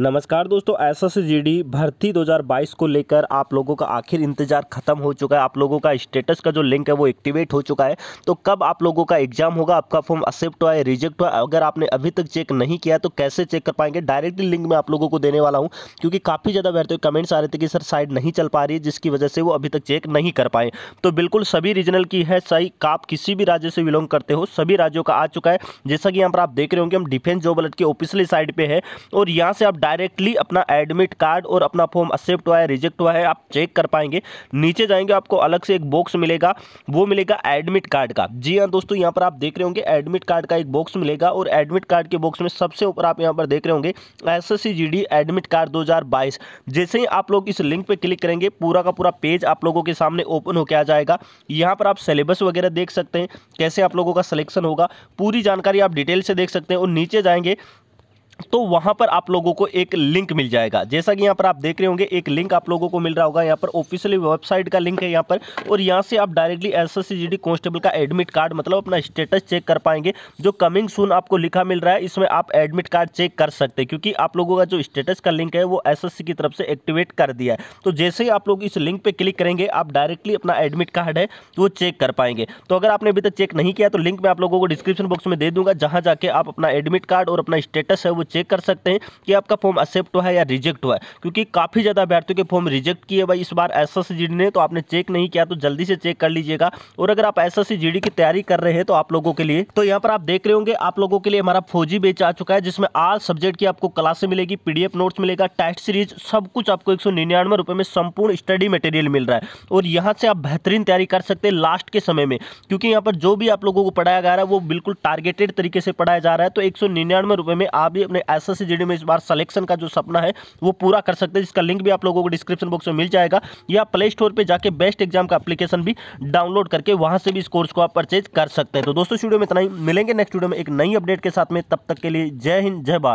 नमस्कार दोस्तों S S G भर्ती 2022 को लेकर आप लोगों का आखिर इंतजार खत्म हो चुका है आप लोगों का स्टेटस का जो लिंक है वो एक्टिवेट हो चुका है तो कब आप लोगों का एग्जाम होगा आपका फॉर्म एक्सेप्ट हुआ है रिजेक्ट हुआ अगर आपने अभी तक चेक नहीं किया तो कैसे चेक कर पाएंगे डायरेक्टली लिंक मैं आप लोगों को देने वाला हूँ क्योंकि काफ़ी ज़्यादा बेहतर कमेंट्स आ रहे थे कि सर साइड नहीं चल पा रही है जिसकी वजह से वो अभी तक चेक नहीं कर पाए तो बिल्कुल सभी रीजनल की है सही आप किसी भी राज्य से बिलोंग करते हो सभी राज्यों का आ चुका है जैसा कि यहाँ पर आप देख रहे होंगे हम डिफेंस जॉब अलर्ट के ऑफिसली साइड पर है और यहाँ से आप डायरेक्टली अपना एडमिट कार्ड और अपना फॉर्म एक्सेप्ट हुआ है रिजेक्ट हुआ है आप चेक कर पाएंगे नीचे जाएंगे आपको अलग से एक बॉक्स मिलेगा वो मिलेगा एडमिट कार्ड का जी हाँ दोस्तों यहाँ पर आप देख रहे होंगे एडमिट कार्ड का एक बॉक्स मिलेगा और एडमिट कार्ड के बॉक्स में सबसे ऊपर आप यहाँ पर देख रहे होंगे एस एस एडमिट कार्ड दो जैसे ही आप लोग इस लिंक पर क्लिक करेंगे पूरा का पूरा पेज आप लोगों के सामने ओपन होकर आ जाएगा यहाँ पर आप सिलेबस वगैरह देख सकते हैं कैसे आप लोगों का सिलेक्शन होगा पूरी जानकारी आप डिटेल से देख सकते हैं और नीचे जाएंगे तो वहाँ पर आप लोगों को एक लिंक मिल जाएगा जैसा कि यहाँ पर आप देख रहे होंगे एक लिंक आप लोगों को मिल रहा होगा यहाँ पर ऑफिशियली वेबसाइट का लिंक है यहाँ पर और यहाँ से आप डायरेक्टली एस एस कांस्टेबल का एडमिट कार्ड मतलब अपना स्टेटस चेक कर पाएंगे जो कमिंग सून आपको लिखा मिल रहा है इसमें आप एडमिट कार्ड चेक कर सकते हैं क्योंकि आप लोगों का जो स्टेटस का लिंक है वो एस की तरफ से एक्टिवेट कर दिया है तो जैसे ही आप लोग इस लिंक पर क्लिक करेंगे आप डायरेक्टली अपना एडमिट कार्ड है वो चेक कर पाएंगे तो अगर आपने अभी तक चेक नहीं किया तो लिंक मैं आप लोगों को डिस्क्रिप्शन बॉक्स में दे दूंगा जहाँ जाके आप अपना एडमिट कार्ड और अपना स्टेटस है वो चेक कर सकते हैं कि आपका फॉर्म एक्सेप्ट हुआ है या रिजेक्ट हुआ है क्योंकि काफ़ी ज़्यादा अभ्यर्थियों के फॉर्म रिजेक्ट किए भाई इस बार एस एस ने तो आपने चेक नहीं किया तो जल्दी से चेक कर लीजिएगा और अगर आप एस एस की तैयारी कर रहे हैं तो आप लोगों के लिए तो यहाँ पर आप देख रहे होंगे आप लोगों के लिए हमारा फौजी बेच आ चुका है जिसमें आल सब्जेक्ट की आपको क्लासे मिलेगी पीडीएफ नोट्स मिलेगा टेस्ट सीरीज सब कुछ आपको एक रुपए में संपूर्ण स्टडी मटेरियल मिल रहा है और यहाँ से आप बेहतरीन तैयारी कर सकते हैं लास्ट के समय में क्योंकि यहाँ पर जो भी आप लोगों को पढ़ाया जा रहा है वो बिल्कुल टारगेटेड तरीके से पढ़ाया जा रहा है तो एक रुपए में आप भी अपने एस एस में इस बार सलेक्शन का जो सपना है वो पूरा कर सकते हैं जिसका लिंक भी आप लोगों को डिस्क्रिप्शन बॉक्स में मिल जाएगा या प्ले स्टोर पर जाकर बेस्ट एग्जाम का अपलीकेशन भी डाउनलोड करके वहाँ से भी इस कोर्स को आप परचेज कर सकते हैं तो दोस्तों स्टूडियो में इतना ही मिलेंगे नेक्स्ट स्टूडियो में एक नई अपडेट के साथ में तब तक के लिए जय हिंद जय भारत